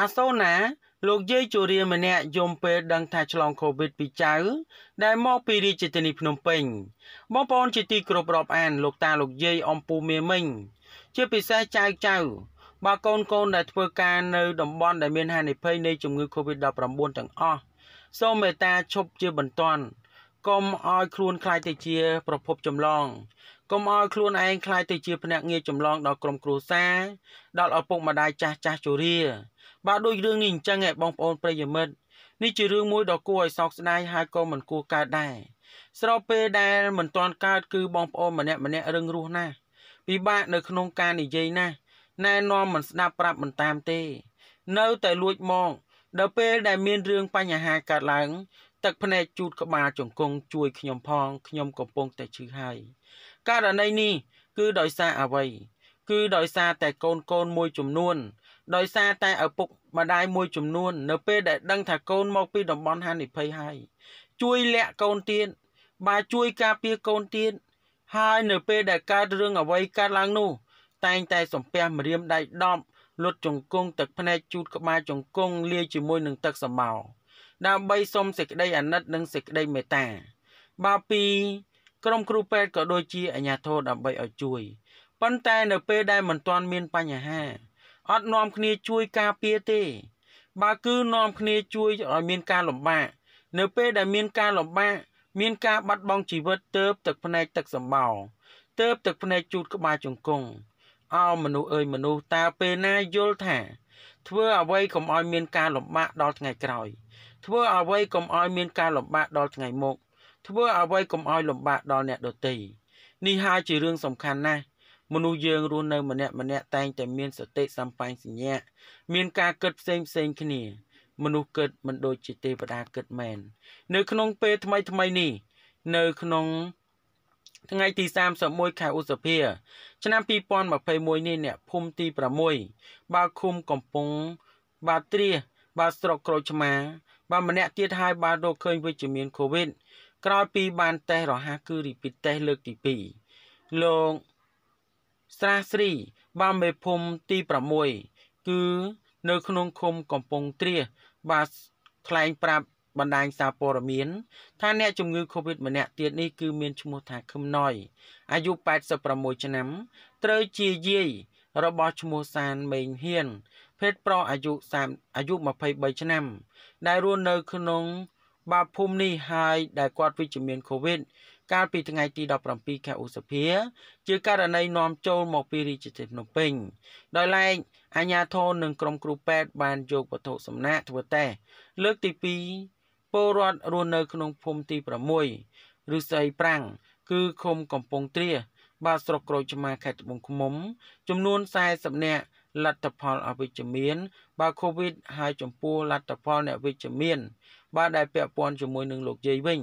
អសូណាលោកយាយជូរៀម្នាក់យំពេលដឹងថាឆ្លងកូវីដពីចៅ ដែលមកពីរាជធានីភ្នំពេញបងប្អូនជាទីគោរពរាប់អាន លោកតាលោកយាយអំពូមាមិញជាពិសេសចៅចៅបើកូនកូនដែលធ្វើការនៅតំបន់ដែលមានហានិភ័យនៃជំងឺ Covid-19 ទាំងអស់សូមមេត្តាឈប់ជាបន្ទាន់កុំឲ្យខ្លួនខ្លាចទៅជាប្រភពចម្លងកុំឲ្យខ្លួនឯងខ្លាចទៅជាភ្នាក់ងារចម្លងដល់ក្រុមគ្រួសារដល់ឪពុកម្ដាយចាស់ចាស់ជរាបាទដូចរឿងនេះអញ្ចឹងឯងបងប្អូនប្រិយមិត្តនេះជារឿងមួយដ៏គួរឲ្យសោកស្ដាយហើយក៏មិនគួរកើតដែរស្របពេលដែលមិនទាន់កើតគឺ បងប្អូនម្នាក់ម្នាក់រឹងរូសណាស់ពិបាក នៅក្នុងការនិយាយណាស់ណែនាំមិនស្ដាប់ប្រាប់មិនតាមទេ នៅតែលួចមកដល់ពេលដែលមានរឿងបញ្ហាកើតឡើងទឹកភ្នែកជូតក្បាលជង្គង់ជួយខ្ញុំផងខ្ញុំកំពុងតែឈឺហើយករណីនេះគឺដោយសារអ្វីគឺដោយសារតែកូនកូនមួយ ចំនួនដោយសារតែឪពុកម្ដាយមួយចំនួននៅ ពេលដែលដឹងថាកូនមកពីតំបន់ហានិភ័យហើយជួយលាក់កូនទៀតបើជួយការពារកូនទៀតហើយ នៅ ពេលដែលកើតរឿងអ្វីកើតឡើងនោះតែងតែសំពះម្រាមដៃ10លុតជង្គង់ទឹកភ្នែកជូតក្បាលជង្គង់លាយជាមួយនឹងទឹកសម្បោរដើម្បីសុំសេចក្តីអាណិតនិងសេចក្តីមេត្តា បើពីក្រុមគ្រូពេទ្យក៏ដូចជាអាជ្ញាធរដើម្បីឲ្យជួយ ប៉ុន្តែនៅពេលដែលមិនទាន់មានបញ្ហាអត់នាំគ្នាជួយការពារទេបើគឺនាំគ្នាជួយឲ្យមានការលំបាកនៅពេលដែលមានការលំបាកមានការបាត់បង់ជីវិតទៅទឹកភ្នែកទឹកសម្បោទៅទឹកភ្នែកជូតក្បាលជង្គង់អោមនុស្សអើយមនុស្សតើពេលណាយល់ថាធ្វើអ្វីកុំឲ្យមានការលំបាកដល់ថ្ងៃក្រោយធ្វើអ្វីកុំឲ្យមានការលំបាកដល់ថ្ងៃមុខធ្វើអ្វីកុំឲ្យលំបាកដល់អ្នកដទៃនេះហើយជារឿងសំខាន់ណាស់មនុស្សយើងរស់នៅ ម្នាក់ម្នាក់តែងតែមានសតិសម្បញ្សញ្ញាមានការគិតផ្សេងផ្សេងគ្នា មនុស្សគិតមិនដូចជាទេវតាគិតមែននៅក្នុង ពេលថ្មីថ្មីនេះនៅក្នុងថ្ងៃទី31ខែឧសភា ឆ្នាំ2021នេះអ្នកភូមិទី6បាទឃុំកំពង់បាទត្រាសបាទស្រុកក្រូចឆ្មា បាទម្នាក់ទៀតហើយបានរកឃើញវិជ្ជមានកូវីដក្រោយពី បានតេស្តរហ័សគឺ repeat test លើកទី2លោកស្រាស្រីបាទមេភូមិទី6គឺនៅក្នុងឃុំកំពង់ត្រាសបាទថ្លែងប្រាប់បណ្ដាញសារព័ត៌មានថាអ្នកជំងឺ Covid ម្នាក់ទៀតនេះគឺមានឈ្មោះថាខឹមណយអាយុ86ឆ្នាំ ត្រូវជាយាយរបស់ឈ្មោះសានមេងហ៊ាន ភេទប្រុសអាយុ30អាយុ23ឆ្នាំ ដែលរស់នៅក្នុង បាភូមិនេះហើយដែលគាត់វិជ្ជមាន Covid កាលពីថ្ងៃទី17ខែឧសភា ជាករណីនាំចូលមកពីរាជធានីភ្នំពេញដោយឡែកអាជ្ញាធរនិងក្រុមគ្រូពេទ្យបានយកវត្ថុសំណាកធ្វើតេស្តលើកទី2ពលរដ្ឋរស់នៅក្នុងភូមិទី6ឬស្អីប្រាំងគឺឃុំកំពង់ត្រាបាទស្រុកក្រូចឆ្មាខេត្តត្បូងឃ្មុំចំនួន40នាក់លទ្ធផលអវិជ្ជមាន បាទ COVID ហើយចំពោះលទ្ធផលអ្នកវិជ្ជមាន បាទដែលពាក់ព័ន្ធជាមួយនឹងលោកយាយវិញ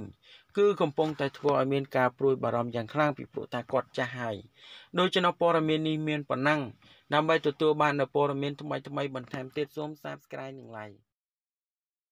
គឺកំពុងតែធ្វើឲ្យមានការព្រួយបារម្ភយ៉ាងខ្លាំងពីព្រោះថាគាត់ចាស់ហើយដូច្នេះព័ត៌មាននេះមានប៉ុណ្ណឹងដើម្បីទទួលបាននូវព័ត៌មានថ្មីៗបន្ថែមទៀតសូម Subscribe និង Like